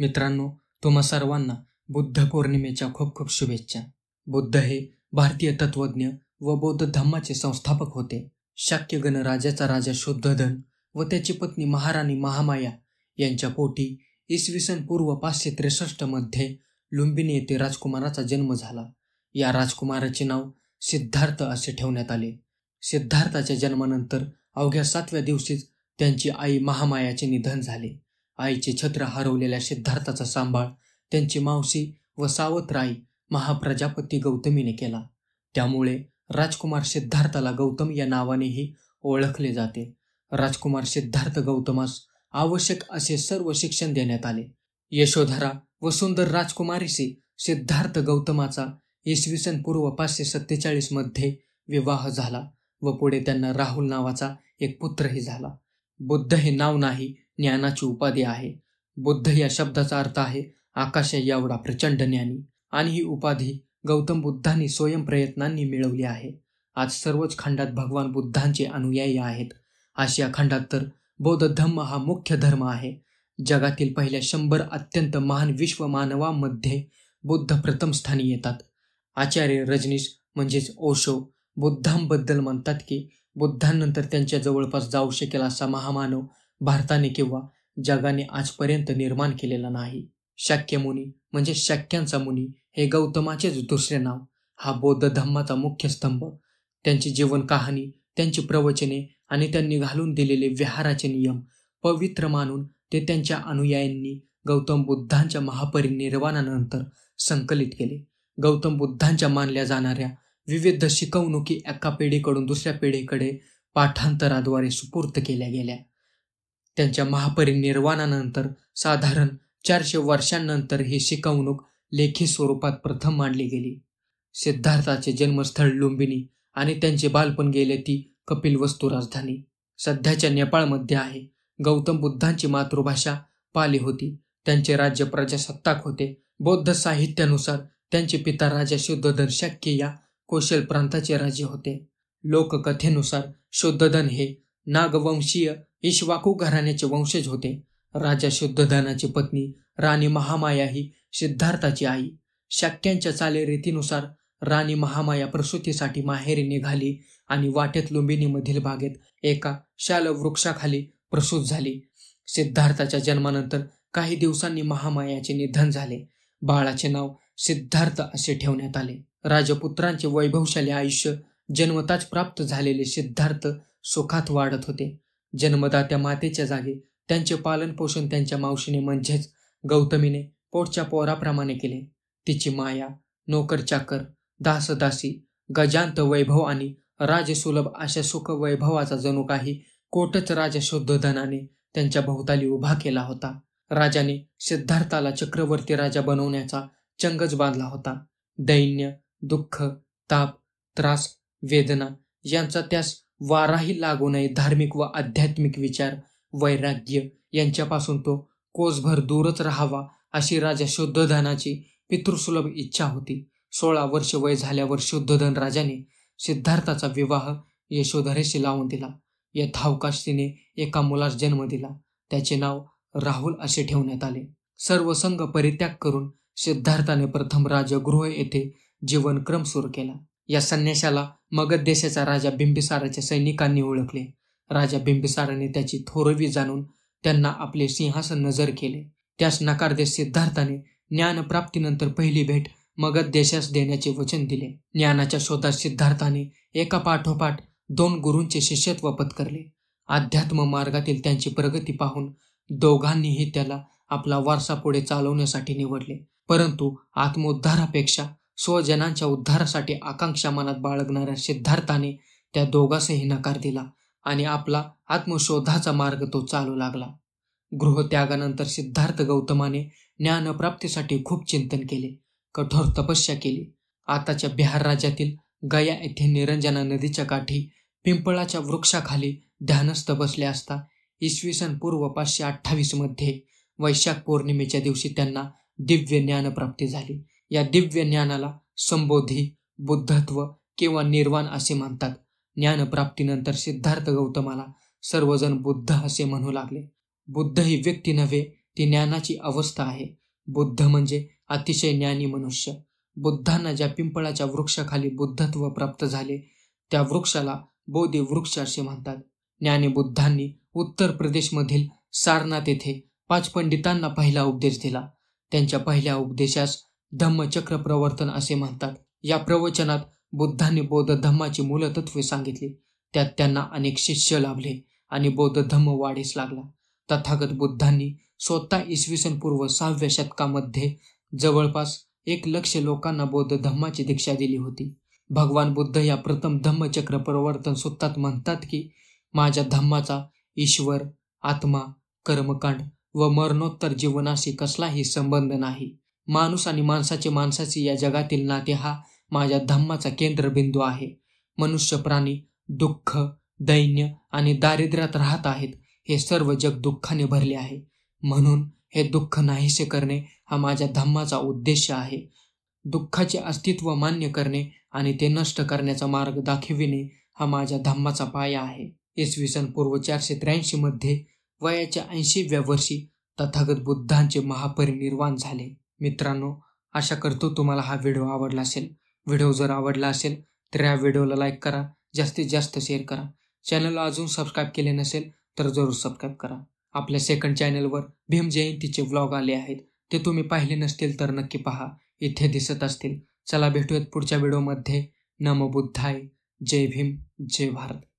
मित्रांनो तुम्हा सर्वांना बुद्ध पौर्णिमेच्या खूप खूप शुभेच्छा बुद्ध हे भारतीय तत्वज्ञ व बौद्ध धम्माचे संस्थापक होते शाक्य गणराजाचा राजा शुद्धधन व त्याची पत्नी महाराणी महामाया यांच्या पोटी इसवी सन पूर्व पाचशे त्रेसष्ट मध्ये लुंबिनी येथे राजकुमाराचा जन्म झाला या राजकुमाराचे नाव सिद्धार्थ असे ठेवण्यात आले सिद्धार्थाच्या जन्मानंतर अवघ्या सातव्या दिवशीच त्यांची आई महामायाचे निधन झाले आईचे छत्र हरवलेल्या सिद्धार्थाचा सांभाळ त्यांची मावशी व सावतराई महाप्रजापती गौतमीने केला त्यामुळे राजकुमार सिद्धार्थाला गौतम या नावानेही ओळखले जाते राजकुमार सिद्धार्थ गौतमास आवश्यक असे सर्व शिक्षण देण्यात आले यशोधरा व सुंदर राजकुमारीशी सिद्धार्थ गौतमाचा इसवी सन पूर्व पाचशे सत्तेचाळीस मध्ये विवाह झाला व पुढे त्यांना राहुल नावाचा एक पुत्रही झाला बुद्ध हे नाव नाही ज्ञानाची उपाधी आहे बुद्ध या शब्दाचा अर्थ आहे आकाश एवढा प्रचंड ज्ञानी आणि ही उपाधी गौतम बुद्धांनी स्वयंप्रयत्नांनी मिळवली आहे आज सर्वच खंडात भगवान बुद्धांचे अनुयायी आहेत आशिया खंडात तर बौद्ध धम्म हा मुख्य धर्म आहे जगातील पहिल्या शंभर अत्यंत महान विश्व मानवामध्ये बुद्ध प्रथम स्थानी येतात आचार्य रजनीश म्हणजेच ओशो बुद्धांबद्दल म्हणतात की बुद्धांनंतर त्यांच्या जवळपास जाऊ शकेल असा महामानव भारताने किंवा जगाने आजपर्यंत निर्माण केलेला नाही शक्य मुनी म्हणजे शक्यांचा मुनी हे गौतमाचेच दुसरे नाव हा बौद्ध धम्माचा मुख्य स्तंभ त्यांची जीवन कहाणी त्यांची प्रवचने आणि त्यांनी घालून दिलेले विहाराचे नियम पवित्र मानून ते त्यांच्या अनुयायांनी गौतम बुद्धांच्या महापरिनिर्वाणानंतर संकलित केले गौतम बुद्धांच्या मानल्या जाणाऱ्या विविध शिकवणुकी एका पिढीकडून दुसऱ्या पिढीकडे पाठांतराद्वारे सुपूर्त केल्या गेल्या त्यांच्या महापरिनिर्वाणानंतर साधारण चारशे वर्षांनंतर ही शिकवणूक लेखी स्वरूपात प्रथम मांडली गेली सिद्धार्थाचे जन्मस्थळ लुंबिनी आणि त्यांचे बालपण गेले ती कपिल वस्तू राजधानी सध्याच्या नेपाळमध्ये आहे गौतम बुद्धांची मातृभाषा पाली होती त्यांचे राज्य प्रजासत्ताक होते बौद्ध साहित्यानुसार त्यांचे पिता राजा शुद्धधन शक्य या कोशल प्रांताचे राजे होते लोककथेनुसार शुद्धधन हे नागवंशीय इश्वाकू घराण्याचे वंशज होते राजा शुद्धदानाची पत्नी राणी महामाया ही सिद्धार्थाची आई शाक्यांच्या चालीरीतीनुसार राणी महामाया प्रसूतीसाठी माहेरी निघाली आणि वाटेत लुंबिनीमधील बागेत एका शाल वृक्षाखाली प्रसूत झाली सिद्धार्थाच्या जन्मानंतर काही दिवसांनी महामायाचे निधन झाले बाळाचे नाव सिद्धार्थ असे ठेवण्यात आले राजपुत्रांचे वैभवशाली आयुष्य जन्मताच प्राप्त झालेले सिद्धार्थ सुखात वाढत होते जन्मदात्या मातेच्या जागे त्यांचे पालन पोषण त्यांच्या मावशीने म्हणजेच गौतमीने पोटच्या पोराप्रमाणे केले तिची माया नोकर चाकर दासदासी गजांत वैभव आणि राजसुलभ अशा सुख वैभवाचा जणू काही कोटच राजा शुद्धधनाने त्यांच्या भोवताली उभा केला होता राजाने सिद्धार्थाला चक्रवर्ती राजा बनवण्याचा चंगच बांधला होता दैन्य दुःख ताप त्रास वेदना यांचा त्यास वाराही लागू नये धार्मिक व आध्यात्मिक विचार वैराग्य यांच्यापासून तो कोसभर दूरच राहावा अशी राजा शुद्धधनाची पितृसुलभ इच्छा होती सोळा वर्ष वय झाल्यावर शुद्धधन राजाने सिद्धार्थाचा विवाह यशोधरेशी लावून दिला या तिने एका मुलास जन्म दिला त्याचे नाव राहुल असे ठेवण्यात आले सर्व संघ परित्याग करून सिद्धार्थाने प्रथम राजगृह येथे जीवनक्रम सुरू केला या संन्याशाला मगध देशाचा राजा बिंबिसाराच्या सैनिकांनी ओळखले राजा बिंबिसाराने त्याची थोरवी जाणून त्यांना आपले सिंहासन नजर केले त्यास नकार देत सिद्धार्थाने ज्ञानप्राप्तीनंतर पहिली भेट मगध देशास देण्याचे वचन दिले ज्ञानाच्या शोधात सिद्धार्थाने एका पाठोपाठ दोन गुरूंचे शिष्यत्व पत्करले अध्यात्म मार्गातील त्यांची प्रगती पाहून दोघांनीही त्याला आपला वारसा पुढे चालवण्यासाठी निवडले परंतु आत्मोद्धारापेक्षा स्वजनांच्या उद्धारासाठी आकांक्षा मनात बाळगणाऱ्या सिद्धार्थाने त्या दोघांसही नकार दिला आणि आपला आत्मशोधाचा मार्ग तो चालू लागला गृहत्यागानंतर सिद्धार्थ गौतमाने ज्ञानप्राप्तीसाठी खूप चिंतन केले कठोर तपस्या केली आताच्या बिहार राज्यातील गया येथे निरंजना नदीच्या काठी पिंपळाच्या वृक्षाखाली ध्यानस्थ बसले असता इसवी सन पूर्व पाचशे अठ्ठावीस मध्ये वैशाख पौर्णिमेच्या दिवशी त्यांना दिव्य ज्ञानप्राप्ती झाली या दिव्य ज्ञानाला संबोधी बुद्धत्व किंवा निर्वाण असे म्हणतात ज्ञानप्राप्तीनंतर सिद्धार्थ गौतमाला सर्वजण बुद्ध असे म्हणू लागले बुद्ध ही व्यक्ती नव्हे ती ज्ञानाची अवस्था आहे बुद्ध म्हणजे अतिशय ज्ञानी मनुष्य बुद्धांना ज्या पिंपळाच्या वृक्षाखाली बुद्धत्व प्राप्त झाले त्या वृक्षाला बोधी वृक्ष असे म्हणतात ज्ञानी बुद्धांनी उत्तर प्रदेशमधील सारनाथ येथे पाच पंडितांना पहिला उपदेश दिला त्यांच्या पहिल्या उपदेशास धम्मचक्र प्रवर्तन असे म्हणतात या प्रवचनात बुद्धाने बौद्ध धम्माची मूलतत्वे सांगितली त्यात त्यांना अनेक शिष्य लाभले आणि बौद्ध धम्म वाढीस लागला तथागत बुद्धांनी स्वतः इसवी सन पूर्व सहाव्या शतकामध्ये जवळपास एक लक्ष लोकांना बौद्ध धम्माची दीक्षा दिली होती भगवान बुद्ध या प्रथम धम्मचक्र प्रवर्तन सूत्रात म्हणतात की माझ्या धम्माचा ईश्वर आत्मा कर्मकांड व मरणोत्तर जीवनाशी कसलाही संबंध नाही माणूस आणि माणसाचे माणसाचे या जगातील नाते हा माझ्या धम्माचा केंद्रबिंदू आहे मनुष्य प्राणी दुःख दैन्य आणि दारिद्र्यात राहत आहेत हे सर्व जग दुःखाने भरले आहे म्हणून हे दुःख नाहीसे करणे हा माझ्या धम्माचा उद्देश आहे दुःखाचे अस्तित्व मान्य करणे आणि ते नष्ट करण्याचा मार्ग दाखविणे हा माझ्या धम्माचा पाया आहे इसवी सन पूर्व चारशे त्र्याऐंशी मध्ये वयाच्या ऐंशीव्या वर्षी तथागत बुद्धांचे महापरिनिर्वाण झाले मित्रांनो आशा करतो तुम्हाला हा व्हिडिओ आवडला असेल व्हिडिओ जर आवडला असेल तर या व्हिडिओला लाईक करा जास्तीत जास्त शेअर करा चॅनलला अजून सबस्क्राईब केले नसेल तर जरूर सबस्क्राईब करा आपल्या सेकंड चॅनलवर भीम जयंतीचे व्लॉग आले आहेत ते तुम्ही पाहिले नसतील तर नक्की पहा इथे दिसत असतील चला भेटूयात पुढच्या व्हिडिओमध्ये नम बुद्धाय जय भीम जय भारत